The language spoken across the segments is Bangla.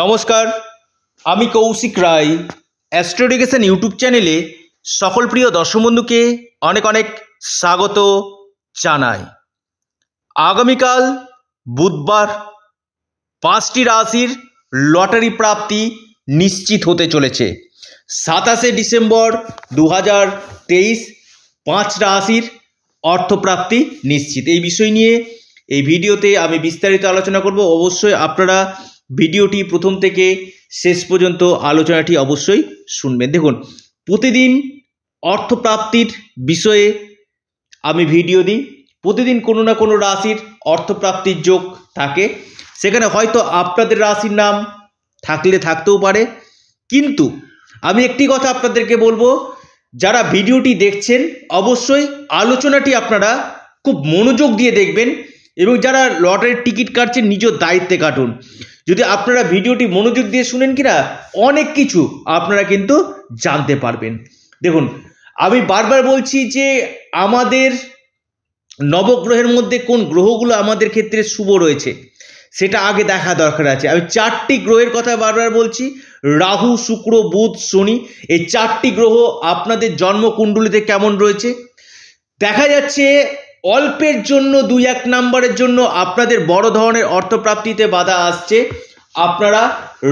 নমস্কার আমি কৌশিক রায় অ্যাস্ট্রোডিকেশন ইউটিউব চ্যানেলে সকল প্রিয় দর্শক বন্ধুকে অনেক অনেক স্বাগত জানাই আগামীকাল বুধবার পাঁচটি রাশির লটারি প্রাপ্তি নিশ্চিত হতে চলেছে সাতাশে ডিসেম্বর দু হাজার তেইশ পাঁচ রাশির অর্থপ্রাপ্তি নিশ্চিত এই বিষয় নিয়ে এই ভিডিওতে আমি বিস্তারিত আলোচনা করব অবশ্যই আপনারা ভিডিওটি প্রথম থেকে শেষ পর্যন্ত আলোচনাটি অবশ্যই শুনবেন দেখুন প্রতিদিন অর্থপ্রাপ্তির বিষয়ে আমি ভিডিও দিই প্রতিদিন কোনো না কোনো রাশির অর্থপ্রাপ্তির যোগ থাকে সেখানে হয়তো আপনাদের রাশির নাম থাকলে থাকতেও পারে কিন্তু আমি একটি কথা আপনাদেরকে বলবো যারা ভিডিওটি দেখছেন অবশ্যই আলোচনাটি আপনারা খুব মনোযোগ দিয়ে দেখবেন এবং যারা লটারির টিকিট কাটছেন নিজ দায়িত্বে কাটুন যদি আপনারা ভিডিওটি মনোযোগ দিয়ে শুনেন কিনা অনেক কিছু আপনারা কিন্তু জানতে পারবেন দেখুন আমি বারবার বলছি যে আমাদের নবগ্রহের মধ্যে কোন গ্রহগুলো আমাদের ক্ষেত্রে শুভ রয়েছে সেটা আগে দেখা দরকার আছে আমি চারটি গ্রহের কথা বারবার বলছি রাহু শুক্র বুধ শনি এই চারটি গ্রহ আপনাদের জন্মকুণ্ডলিতে কেমন রয়েছে দেখা যাচ্ছে অল্পের জন্য দুই এক নাম্বারের জন্য আপনাদের বড় ধরনের অর্থপ্রাপ্তিতে বাধা আসছে আপনারা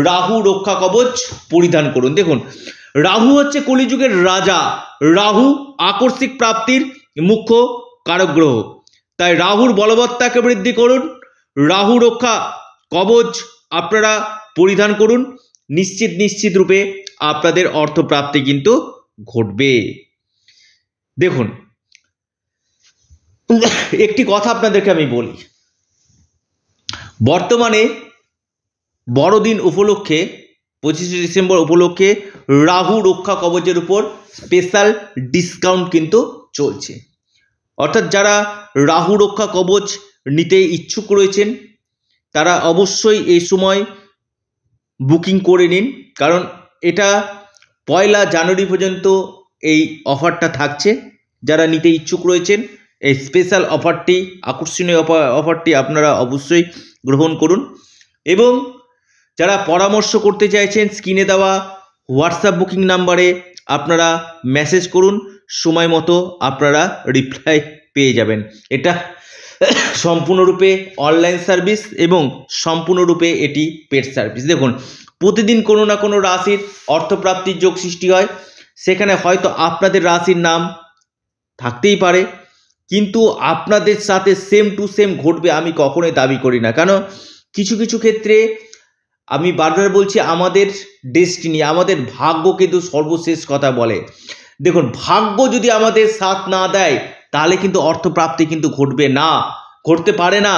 রাহু রক্ষা কবচ পরিধান করুন দেখুন রাহু হচ্ছে কলিযুগের রাজা রাহু আকস্মিক প্রাপ্তির মুখ্য কারক গ্রহ তাই রাহুর বলবত্তাকে বৃদ্ধি করুন রাহু রক্ষা কবচ আপনারা পরিধান করুন নিশ্চিত নিশ্চিত রূপে আপনাদের অর্থপ্রাপ্তি কিন্তু ঘটবে দেখুন একটি কথা আপনাদেরকে আমি বলি বর্তমানে বড়দিন উপলক্ষে পঁচিশে ডিসেম্বর উপলক্ষে রাহু রক্ষা কবচের উপর স্পেশাল ডিসকাউন্ট কিন্তু চলছে অর্থাৎ যারা রাহু রক্ষা কবচ নিতে ইচ্ছুক রয়েছেন তারা অবশ্যই এই সময় বুকিং করে নিন কারণ এটা পয়লা জানুয়ারি পর্যন্ত এই অফারটা থাকছে যারা নিতে ইচ্ছুক রয়েছেন এই স্পেশাল অফারটি আকর্ষণীয় অফারটি আপনারা অবশ্যই গ্রহণ করুন এবং যারা পরামর্শ করতে চাইছেন স্ক্রিনে দেওয়া হোয়াটসঅ্যাপ বুকিং নাম্বারে আপনারা মেসেজ করুন সময় মতো আপনারা রিপ্লাই পেয়ে যাবেন এটা সম্পূর্ণরূপে অনলাইন সার্ভিস এবং সম্পূর্ণরূপে এটি পেড সার্ভিস দেখুন প্রতিদিন কোনো না কোনো রাশির অর্থপ্রাপ্তির যোগ সৃষ্টি হয় সেখানে হয়তো আপনাদের রাশির নাম থাকতেই পারে কিন্তু আপনাদের সাথে সেম টু সেম ঘটবে আমি কখনোই দাবি করি না কেন কিছু কিছু ক্ষেত্রে আমি বারবার বলছি আমাদের ডেস্টিনি আমাদের ভাগ্য কিন্তু সর্বশেষ কথা বলে দেখুন ভাগ্য যদি আমাদের সাথ না দেয় তাহলে কিন্তু অর্থপ্রাপ্তি কিন্তু ঘটবে না ঘটতে পারে না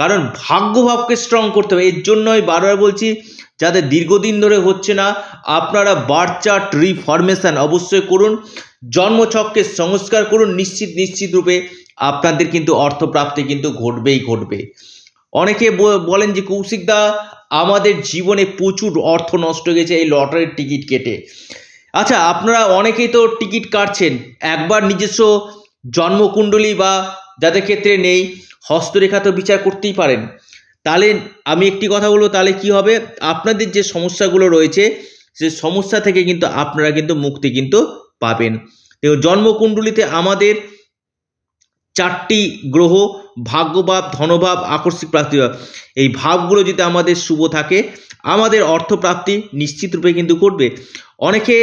কারণ ভাগ্যভাবকে স্ট্রং করতে হবে এর জন্যই বারবার বলছি যাদের দীর্ঘদিন ধরে হচ্ছে না আপনারা বার চার্ট রিফরমেশান অবশ্যই করুন জন্মছককে সংস্কার করুন নিশ্চিত নিশ্চিত রূপে আপনাদের কিন্তু অর্থপ্রাপ্তি কিন্তু ঘটবেই ঘটবে অনেকে বলেন যে কৌশিকদা আমাদের জীবনে প্রচুর অর্থ নষ্ট হয়েছে গেছে এই লটারির টিকিট কেটে আচ্ছা আপনারা অনেকেই তো টিকিট কাটছেন একবার নিজস্ব জন্মকুণ্ডলী বা যাদের ক্ষেত্রে নেই হস্তরেখা তো বিচার করতেই পারেন তাহলে আমি একটি কথা বলবো তাহলে কি হবে আপনাদের যে সমস্যাগুলো রয়েছে সে সমস্যা থেকে কিন্তু আপনারা কিন্তু মুক্তি কিন্তু পাবেন তো জন্মকুণ্ডলিতে আমাদের চারটি গ্রহ ভাগ্যভাব ধনভাব আকস্মিক প্রাপ্তিভাব এই ভাবগুলো যদি আমাদের শুভ থাকে আমাদের অর্থপ্রাপ্তি নিশ্চিতরূপে কিন্তু করবে অনেকে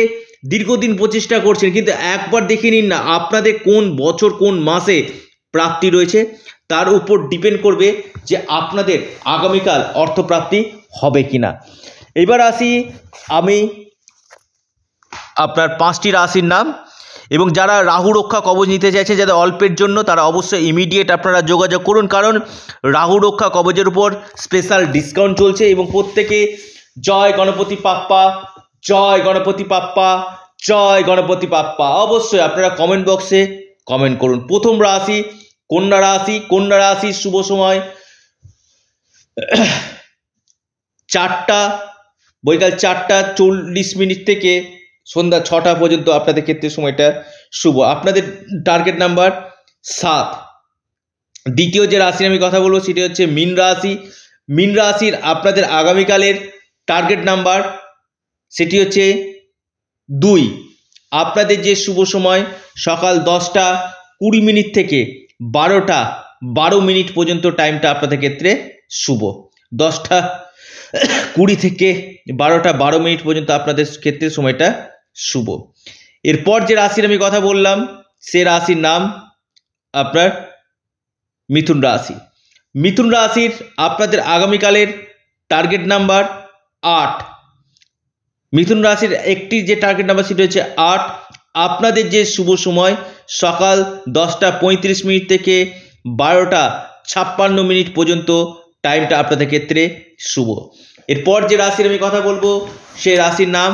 দীর্ঘদিন প্রচেষ্টা করছেন কিন্তু একবার দেখে নিন না আপনাদের কোন বছর কোন মাসে প্রাপ্তি রয়েছে তার উপর ডিপেন্ড করবে যে আপনাদের আগামীকাল অর্থপ্রাপ্তি হবে কি না এবার আসি আমি আপনার পাঁচটি রাশির নাম এবং যারা রাহু রক্ষা কবচ নিতে চাইছে যাদের অল্পের জন্য তারা অবশ্যই ইমিডিয়েট আপনারা যোগাযোগ করুন কারণ রাহু রক্ষা কবচের উপর স্পেশাল ডিসকাউন্ট চলছে এবং প্রত্যেকে জয় গণপতি পাপ্পা জয় গণপতি পাপ্পা জয় গণপতি পাপ্পা অবশ্যই আপনারা কমেন্ট বক্সে কমেন্ট করুন প্রথম রাশি কন্যা রাশি কন্যা রাশি শুভ সময় চারটা বৈকাল চারটা চল্লিশ মিনিট থেকে সন্ধ্যা ছটা পর্যন্ত আপনাদের ক্ষেত্রে সময়টা শুভ আপনাদের টার্গেট নাম্বার সাত দ্বিতীয় যে রাশি আমি কথা বলবো সেটি হচ্ছে মিন রাশি মিন রাশির আপনাদের আগামীকালের টার্গেট নাম্বার সেটি হচ্ছে দুই আপনাদের যে শুভ সময় সকাল দশটা কুড়ি মিনিট থেকে বারোটা বারো মিনিট পর্যন্ত টাইমটা আপনাদের ক্ষেত্রে শুভ দশটা কুড়ি থেকে বারোটা বারো মিনিট পর্যন্ত আপনাদের ক্ষেত্রে সময়টা শুভ এরপর যে রাশির আমি কথা বললাম সে রাশির নাম আপনার মিথুন রাশি মিথুন রাশির আপনাদের আগামীকালের টার্গেট নাম্বার আট মিথুন রাশির একটি যে টার্গেট নাম্বার সেটি হচ্ছে আট আপনাদের যে শুভ সময় সকাল দশটা পঁয়ত্রিশ মিনিট থেকে বারোটা ছাপ্পান্ন মিনিট পর্যন্ত টাইমটা আপনাদের ক্ষেত্রে শুভ এরপর যে রাশির আমি কথা বলবো সেই রাশির নাম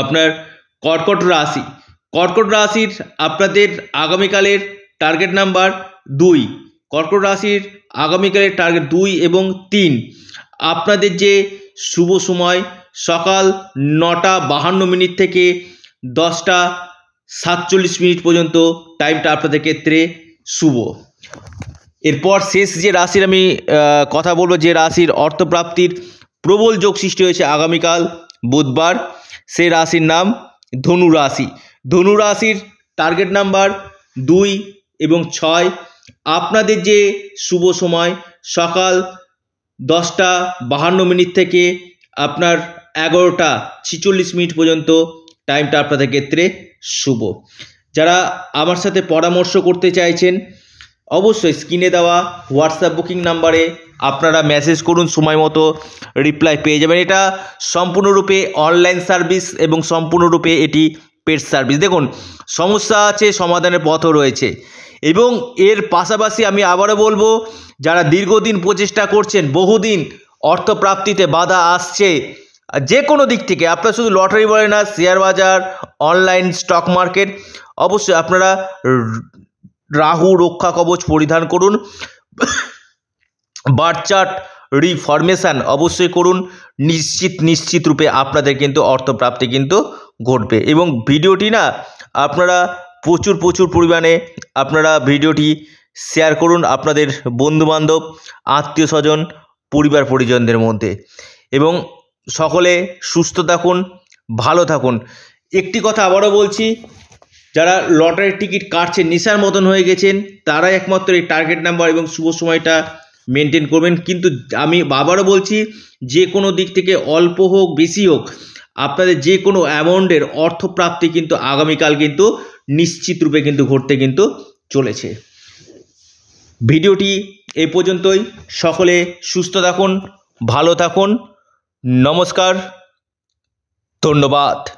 আপনার কর্কট রাশি কর্কট রাশির আপনাদের আগামীকালের টার্গেট নাম্বার দুই কর্কট রাশির আগামীকালের টার্গেট দুই এবং তিন আপনাদের যে শুভ সময় সকাল নটা বাহান্ন মিনিট থেকে দশটা সাতচল্লিশ মিনিট পর্যন্ত টাইমটা আপনাদের ক্ষেত্রে শুভ এরপর শেষ যে রাশির আমি কথা বলবো যে রাশির অর্থপ্রাপ্তির প্রবল যোগ সৃষ্টি হয়েছে আগামীকাল বুধবার সে রাশির নাম ধনু রাশি ধনু রাশির টার্গেট নাম্বার দুই এবং ছয় আপনাদের যে শুভ সময় সকাল দশটা বাহান্ন মিনিট থেকে আপনার এগারোটা ছিচল্লিশ মিনিট পর্যন্ত টাইমটা আপনাদের ক্ষেত্রে শুভ যারা আমার সাথে পরামর্শ করতে চাইছেন অবশ্যই স্ক্রিনে দেওয়া হোয়াটসঅ্যাপ বুকিং নাম্বারে আপনারা মেসেজ করুন সময় মতো রিপ্লাই পেয়ে যাবেন এটা সম্পূর্ণরূপে অনলাইন সার্ভিস এবং সম্পূর্ণরূপে এটি পেড সার্ভিস দেখুন সমস্যা আছে সমাধানের পথও রয়েছে এবং এর পাশাপাশি আমি আবারও বলবো যারা দীর্ঘদিন প্রচেষ্টা করছেন বহুদিন অর্থপ্রাপ্তিতে বাধা আসছে যে কোনো দিক থেকে আপনারা শুধু লটারি বলে না শেয়ার বাজার অনলাইন স্টক মার্কেট অবশ্যই আপনারা রাহু রক্ষা কবচ পরিধান করুন বার্চার্ট রিফরমেশান অবশ্যই করুন নিশ্চিত নিশ্চিত রূপে আপনাদের কিন্তু অর্থপ্রাপ্তি কিন্তু ঘটবে এবং ভিডিওটি না আপনারা প্রচুর প্রচুর পরিমাণে আপনারা ভিডিওটি শেয়ার করুন আপনাদের বন্ধুবান্ধব আত্মীয় স্বজন পরিবার পরিজনদের মধ্যে এবং সকলে সুস্থ থাকুন ভালো থাকুন একটি কথা আবারও বলছি যারা লটারির টিকিট কাটছেন নেশার মতন হয়ে গেছেন তারাই একমাত্র এই টার্গেট নাম্বার এবং শুভ সময়টা মেনটেন করবেন কিন্তু আমি আবারও বলছি যে কোনো দিক থেকে অল্প হোক বেশি হোক আপনাদের যে কোনো অ্যামাউন্টের অর্থপ্রাপ্তি কিন্তু আগামীকাল কিন্তু নিশ্চিত রূপে কিন্তু ঘটতে কিন্তু চলেছে ভিডিওটি এ পর্যন্তই সকলে সুস্থ থাকুন ভালো থাকুন নমস্কার ধন্যবাদ